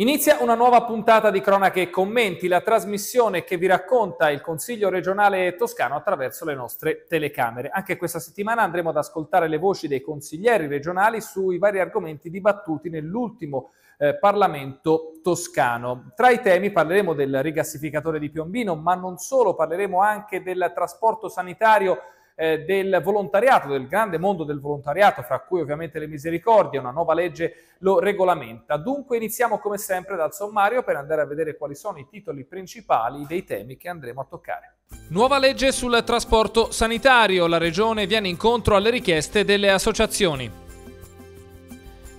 Inizia una nuova puntata di Cronache e Commenti, la trasmissione che vi racconta il Consiglio regionale toscano attraverso le nostre telecamere. Anche questa settimana andremo ad ascoltare le voci dei consiglieri regionali sui vari argomenti dibattuti nell'ultimo eh, Parlamento toscano. Tra i temi parleremo del rigassificatore di Piombino, ma non solo, parleremo anche del trasporto sanitario eh, del volontariato, del grande mondo del volontariato, fra cui ovviamente le misericordie, una nuova legge lo regolamenta. Dunque iniziamo come sempre dal sommario per andare a vedere quali sono i titoli principali dei temi che andremo a toccare. Nuova legge sul trasporto sanitario, la Regione viene incontro alle richieste delle associazioni.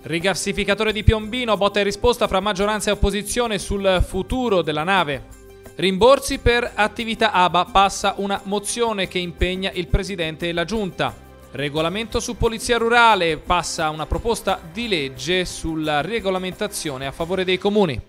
Rigassificatore di Piombino, botta e risposta fra maggioranza e opposizione sul futuro della nave. Rimborsi per attività ABA passa una mozione che impegna il Presidente e la Giunta. Regolamento su Polizia Rurale passa una proposta di legge sulla regolamentazione a favore dei comuni.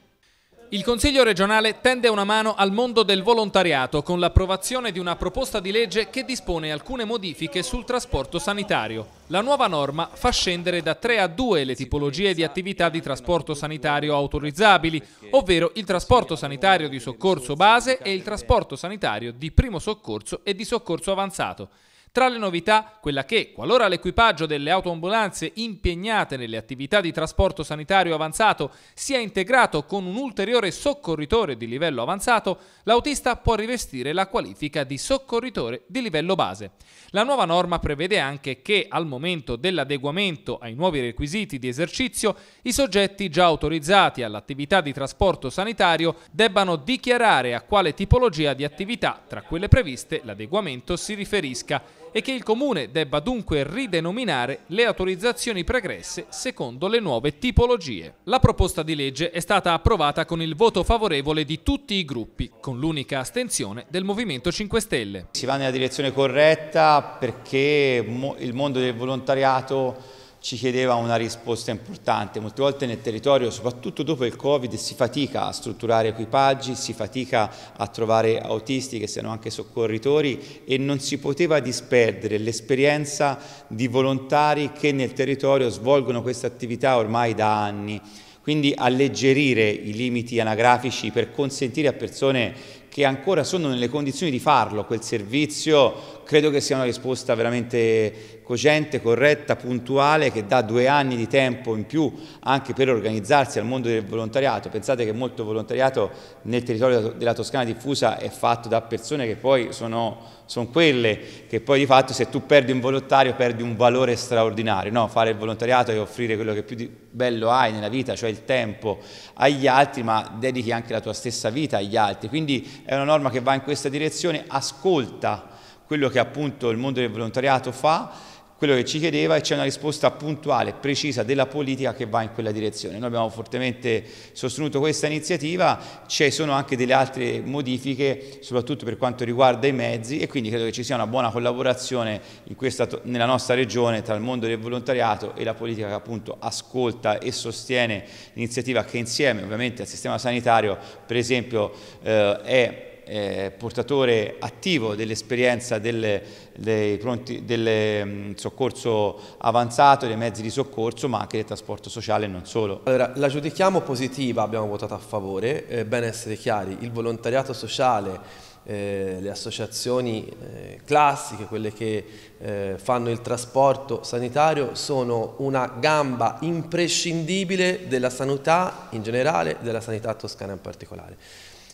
Il Consiglio regionale tende una mano al mondo del volontariato con l'approvazione di una proposta di legge che dispone alcune modifiche sul trasporto sanitario. La nuova norma fa scendere da 3 a 2 le tipologie di attività di trasporto sanitario autorizzabili, ovvero il trasporto sanitario di soccorso base e il trasporto sanitario di primo soccorso e di soccorso avanzato. Tra le novità, quella che, qualora l'equipaggio delle autoambulanze impegnate nelle attività di trasporto sanitario avanzato sia integrato con un ulteriore soccorritore di livello avanzato, l'autista può rivestire la qualifica di soccorritore di livello base. La nuova norma prevede anche che, al momento dell'adeguamento ai nuovi requisiti di esercizio, i soggetti già autorizzati all'attività di trasporto sanitario debbano dichiarare a quale tipologia di attività, tra quelle previste, l'adeguamento si riferisca e che il Comune debba dunque ridenominare le autorizzazioni pregresse secondo le nuove tipologie. La proposta di legge è stata approvata con il voto favorevole di tutti i gruppi, con l'unica astensione del Movimento 5 Stelle. Si va nella direzione corretta perché il mondo del volontariato ci chiedeva una risposta importante. Molte volte nel territorio, soprattutto dopo il Covid, si fatica a strutturare equipaggi, si fatica a trovare autisti che siano anche soccorritori e non si poteva disperdere l'esperienza di volontari che nel territorio svolgono questa attività ormai da anni. Quindi alleggerire i limiti anagrafici per consentire a persone che ancora sono nelle condizioni di farlo quel servizio, credo che sia una risposta veramente cogente, corretta, puntuale, che dà due anni di tempo in più anche per organizzarsi al mondo del volontariato. Pensate che molto volontariato nel territorio della Toscana diffusa è fatto da persone che poi sono, sono quelle che poi di fatto se tu perdi un volontario perdi un valore straordinario. No? Fare il volontariato è offrire quello che più di bello hai nella vita, cioè il tempo agli altri, ma dedichi anche la tua stessa vita agli altri. Quindi è una norma che va in questa direzione, ascolta quello che appunto il mondo del volontariato fa, quello che ci chiedeva e c'è una risposta puntuale, precisa della politica che va in quella direzione. Noi abbiamo fortemente sostenuto questa iniziativa, ci sono anche delle altre modifiche, soprattutto per quanto riguarda i mezzi e quindi credo che ci sia una buona collaborazione questa, nella nostra regione tra il mondo del volontariato e la politica che appunto ascolta e sostiene l'iniziativa che insieme ovviamente al sistema sanitario per esempio eh, è eh, portatore attivo dell'esperienza del, del, mm, soccorso avanzato, dei mezzi di soccorso, ma anche del trasporto sociale e non solo. Allora, la giudichiamo positiva, abbiamo votato a favore, è eh, bene essere chiari, il volontariato sociale eh, le associazioni eh, classiche, quelle che eh, fanno il trasporto sanitario, sono una gamba imprescindibile della sanità in generale, della sanità toscana in particolare.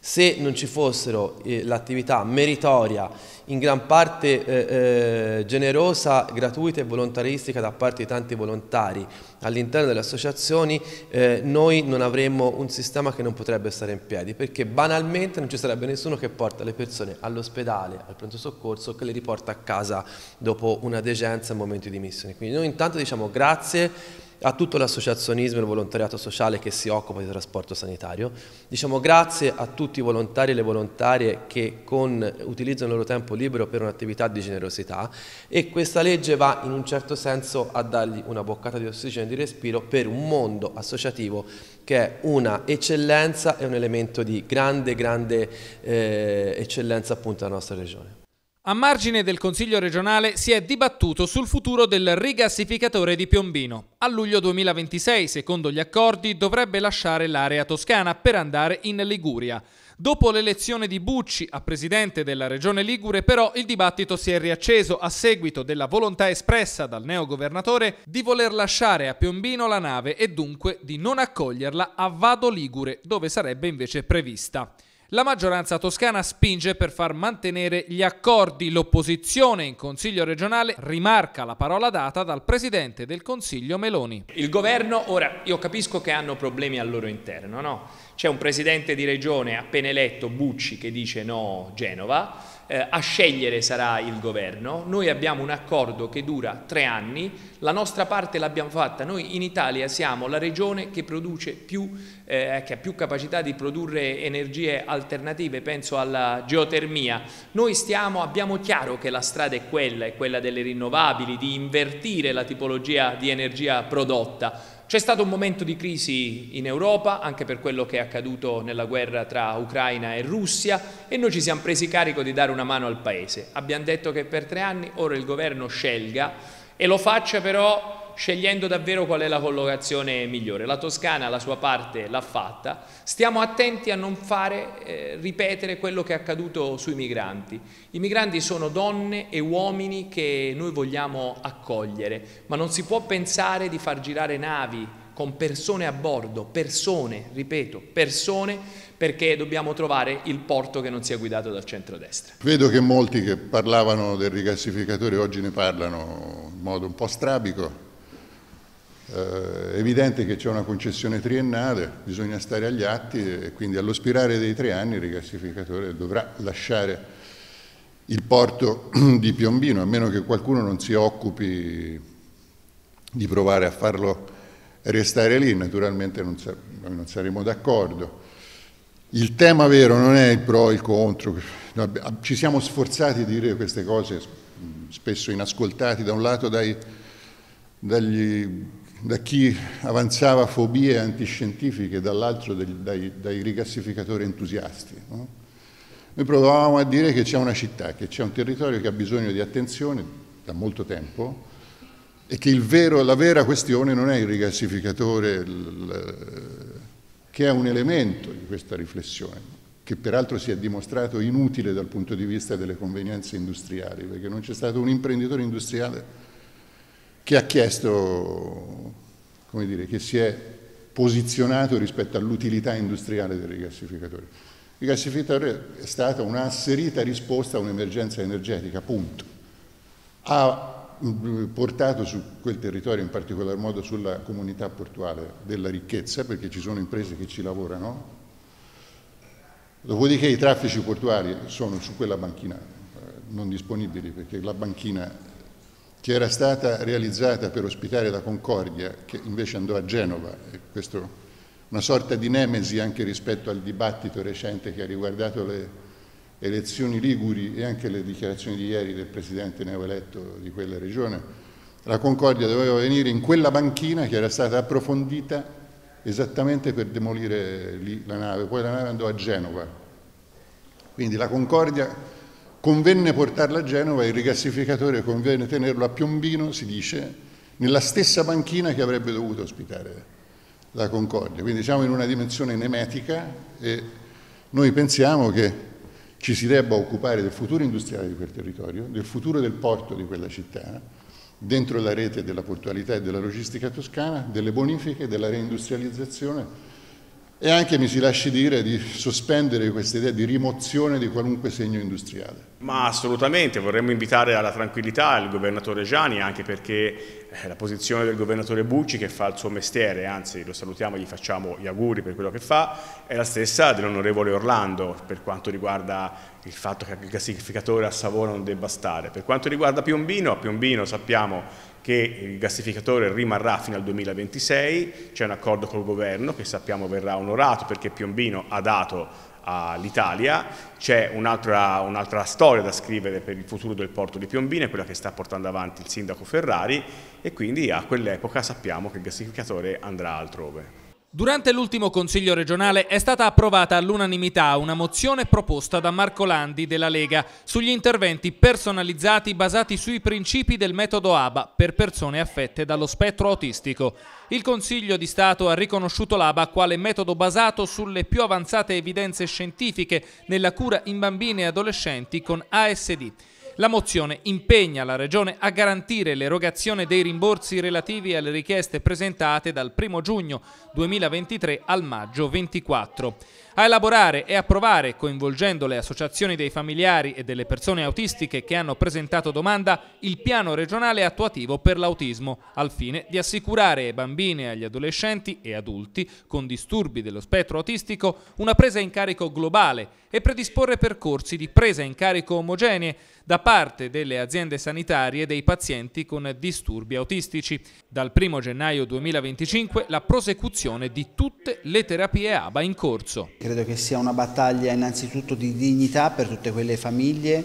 Se non ci fossero eh, l'attività meritoria, in gran parte eh, eh, generosa, gratuita e volontaristica da parte di tanti volontari all'interno delle associazioni, eh, noi non avremmo un sistema che non potrebbe stare in piedi, perché banalmente non ci sarebbe nessuno che porta le persone all'ospedale, al pronto soccorso, che le riporta a casa dopo una degenza in momenti di missione. Quindi noi intanto diciamo grazie a tutto l'associazionismo e il volontariato sociale che si occupa di trasporto sanitario. Diciamo grazie a tutti i volontari e le volontarie che con, utilizzano il loro tempo libero per un'attività di generosità e questa legge va in un certo senso a dargli una boccata di ossigeno e di respiro per un mondo associativo che è una eccellenza e un elemento di grande, grande eh, eccellenza appunto della nostra regione. A margine del Consiglio regionale si è dibattuto sul futuro del rigassificatore di Piombino. A luglio 2026, secondo gli accordi, dovrebbe lasciare l'area toscana per andare in Liguria. Dopo l'elezione di Bucci a presidente della regione Ligure, però, il dibattito si è riacceso a seguito della volontà espressa dal neogovernatore di voler lasciare a Piombino la nave e dunque di non accoglierla a Vado Ligure, dove sarebbe invece prevista. La maggioranza toscana spinge per far mantenere gli accordi. L'opposizione in Consiglio regionale rimarca la parola data dal Presidente del Consiglio Meloni. Il governo, ora io capisco che hanno problemi al loro interno, no? C'è un Presidente di regione appena eletto, Bucci, che dice no Genova, eh, a scegliere sarà il governo. Noi abbiamo un accordo che dura tre anni, la nostra parte l'abbiamo fatta, noi in Italia siamo la regione che produce più eh, che ha più capacità di produrre energie alternative, penso alla geotermia. Noi stiamo, abbiamo chiaro che la strada è quella, è quella delle rinnovabili, di invertire la tipologia di energia prodotta. C'è stato un momento di crisi in Europa, anche per quello che è accaduto nella guerra tra Ucraina e Russia, e noi ci siamo presi carico di dare una mano al Paese. Abbiamo detto che per tre anni ora il governo scelga e lo faccia però scegliendo davvero qual è la collocazione migliore. La Toscana la sua parte l'ha fatta, stiamo attenti a non fare eh, ripetere quello che è accaduto sui migranti. I migranti sono donne e uomini che noi vogliamo accogliere, ma non si può pensare di far girare navi con persone a bordo, persone, ripeto, persone, perché dobbiamo trovare il porto che non sia guidato dal centrodestra. Vedo che molti che parlavano del rigassificatore oggi ne parlano in modo un po' strabico, eh, è evidente che c'è una concessione triennale, bisogna stare agli atti e quindi allo spirare dei tre anni il rigassificatore dovrà lasciare il porto di Piombino, a meno che qualcuno non si occupi di provare a farlo restare lì, naturalmente non sa noi non saremo d'accordo. Il tema vero non è il pro e il contro, ci siamo sforzati di dire queste cose mm, spesso inascoltati da un lato dai, dagli da chi avanzava fobie antiscientifiche, dall'altro dai, dai, rigassificatori entusiasti. No? Noi provavamo a dire che c'è una città, che c'è un territorio che ha bisogno di attenzione da molto tempo e che vero, la vera questione non è il rigassificatore, il, che è un elemento di questa riflessione, che peraltro si è dimostrato inutile dal punto di vista delle convenienze industriali, perché non c'è stato un imprenditore industriale che ha chiesto, come dire, che si è posizionato rispetto all'utilità industriale del rigassificatore. Il rigassificatore è stata una asserita risposta a un'emergenza energetica, punto. Ha mm, portato su quel territorio, in particolar modo sulla comunità portuale, della ricchezza, perché ci sono imprese che ci lavorano. Dopodiché i traffici portuali sono su quella banchina, eh, non disponibili perché la banchina che era stata realizzata per ospitare la Concordia, che invece andò a Genova, e questo, una sorta di nemesi anche rispetto al dibattito recente che ha riguardato le elezioni liguri e anche le dichiarazioni di ieri del presidente neoeletto di quella regione. La Concordia doveva venire in quella banchina che era stata approfondita esattamente per demolire lì la nave, poi la nave andò a Genova. Quindi la Concordia Convenne portarla a Genova, il rigassificatore convenne tenerlo a Piombino, si dice, nella stessa banchina che avrebbe dovuto ospitare la Concordia. Quindi siamo in una dimensione nemetica e noi pensiamo che ci si debba occupare del futuro industriale di quel territorio, del futuro del porto di quella città, dentro la rete della portualità e della logistica toscana, delle bonifiche, della reindustrializzazione e anche, mi si lasci dire, di sospendere questa idea di rimozione di qualunque segno industriale. Ma assolutamente, vorremmo invitare alla tranquillità il governatore Gianni, anche perché eh, la posizione del governatore Bucci, che fa il suo mestiere, anzi lo salutiamo e gli facciamo gli auguri per quello che fa, è la stessa dell'onorevole Orlando per quanto riguarda il fatto che il classificatore a Savona non debba stare. Per quanto riguarda Piombino, a Piombino sappiamo che il gasificatore rimarrà fino al 2026, c'è un accordo col governo che sappiamo verrà onorato perché Piombino ha dato all'Italia, c'è un'altra un storia da scrivere per il futuro del porto di Piombino, è quella che sta portando avanti il sindaco Ferrari e quindi a quell'epoca sappiamo che il gasificatore andrà altrove. Durante l'ultimo Consiglio regionale è stata approvata all'unanimità una mozione proposta da Marco Landi della Lega sugli interventi personalizzati basati sui principi del metodo ABA per persone affette dallo spettro autistico. Il Consiglio di Stato ha riconosciuto l'ABA quale metodo basato sulle più avanzate evidenze scientifiche nella cura in bambini e adolescenti con ASD la mozione impegna la Regione a garantire l'erogazione dei rimborsi relativi alle richieste presentate dal 1 giugno 2023 al maggio 24 a elaborare e approvare, coinvolgendo le associazioni dei familiari e delle persone autistiche che hanno presentato domanda, il piano regionale attuativo per l'autismo, al fine di assicurare ai bambini e agli adolescenti e adulti con disturbi dello spettro autistico una presa in carico globale e predisporre percorsi di presa in carico omogenee da parte delle aziende sanitarie dei pazienti con disturbi autistici. Dal 1 gennaio 2025 la prosecuzione di tutte le terapie ABA in corso credo che sia una battaglia innanzitutto di dignità per tutte quelle famiglie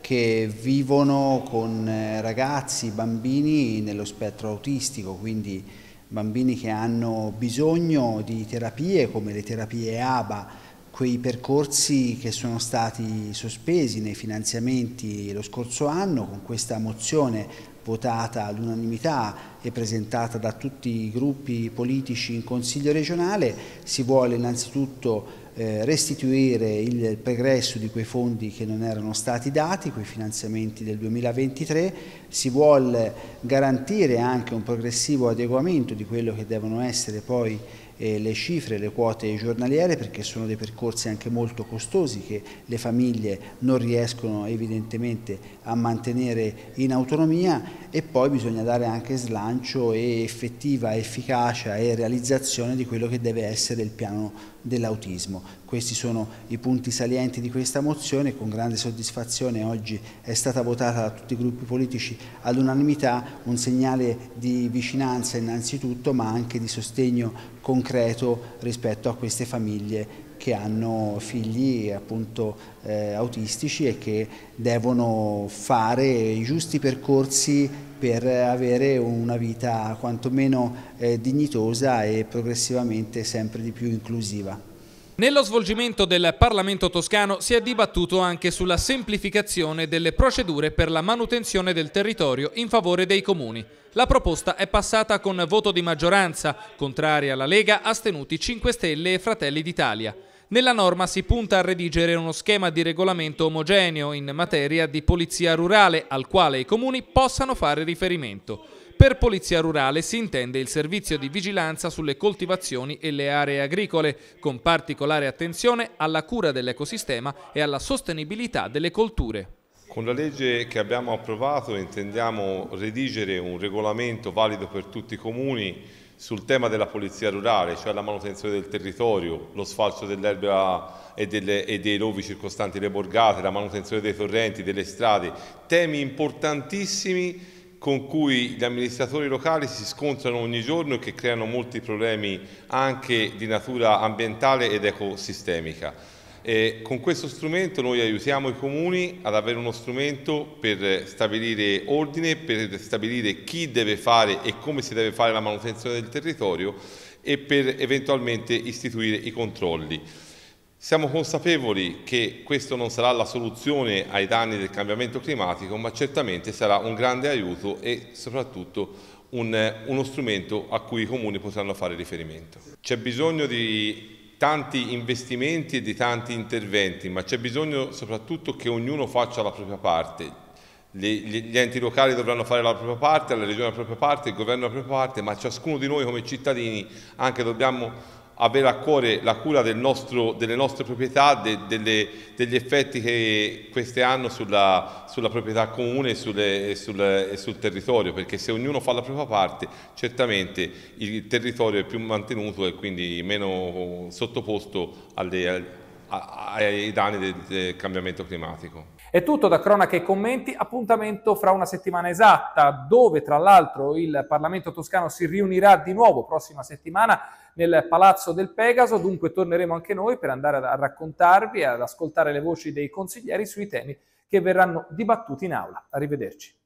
che vivono con eh, ragazzi, bambini nello spettro autistico, quindi bambini che hanno bisogno di terapie come le terapie ABA, quei percorsi che sono stati sospesi nei finanziamenti lo scorso anno con questa mozione votata all'unanimità e presentata da tutti i gruppi politici in Consiglio regionale, si vuole innanzitutto eh, restituire il pregresso di quei fondi che non erano stati dati, quei finanziamenti del 2023, si vuole garantire anche un progressivo adeguamento di quello che devono essere poi eh, le cifre, le quote giornaliere perché sono dei percorsi anche molto costosi che le famiglie non riescono evidentemente a mantenere in autonomia e poi bisogna dare anche slancio e effettiva efficacia e realizzazione di quello che deve essere il piano dell'autismo. Questi sono i punti salienti di questa mozione, con grande soddisfazione oggi è stata votata da tutti i gruppi politici all'unanimità, un segnale di vicinanza innanzitutto ma anche di sostegno concreto rispetto a queste famiglie che hanno figli appunto eh, autistici e che devono fare i giusti percorsi per avere una vita quantomeno eh, dignitosa e progressivamente sempre di più inclusiva. Nello svolgimento del Parlamento toscano si è dibattuto anche sulla semplificazione delle procedure per la manutenzione del territorio in favore dei comuni. La proposta è passata con voto di maggioranza, contraria alla Lega, astenuti 5 Stelle e Fratelli d'Italia. Nella norma si punta a redigere uno schema di regolamento omogeneo in materia di polizia rurale al quale i comuni possano fare riferimento. Per polizia rurale si intende il servizio di vigilanza sulle coltivazioni e le aree agricole, con particolare attenzione alla cura dell'ecosistema e alla sostenibilità delle colture. Con la legge che abbiamo approvato intendiamo redigere un regolamento valido per tutti i comuni sul tema della polizia rurale, cioè la manutenzione del territorio, lo sfalcio dell'erba e, e, dei rovi circostanti le borgate, la manutenzione dei torrenti, delle strade, temi importantissimi con cui gli amministratori locali si scontrano ogni giorno e che creano molti problemi anche di natura ambientale ed ecosistemica. E con questo strumento noi aiutiamo i comuni ad avere uno strumento per stabilire ordine, per stabilire chi deve fare e come si deve fare la manutenzione del territorio e per eventualmente istituire i controlli. Siamo consapevoli che questo non sarà la soluzione ai danni del cambiamento climatico, ma certamente sarà un grande aiuto e soprattutto un, uno strumento a cui i comuni potranno fare riferimento. C'è bisogno di tanti investimenti e di tanti interventi, ma c'è bisogno soprattutto che ognuno faccia la propria parte. Gli, enti locali dovranno fare la propria parte, la regione la propria parte, il governo la propria parte, ma ciascuno di noi come cittadini anche dobbiamo avere a cuore la cura del nostro, delle nostre proprietà, de, delle, degli effetti che queste hanno sulla, sulla proprietà comune e, sulle, e, sul, e, sul, territorio, perché se ognuno fa la propria parte, certamente il territorio è più mantenuto e quindi meno sottoposto alle, ai danni del, del cambiamento climatico. È tutto da cronaca e commenti, appuntamento fra una settimana esatta, dove tra l'altro il Parlamento toscano si riunirà di nuovo prossima settimana nel Palazzo del Pegaso, dunque torneremo anche noi per andare a raccontarvi, ad ascoltare le voci dei consiglieri sui temi che verranno dibattuti in aula. Arrivederci.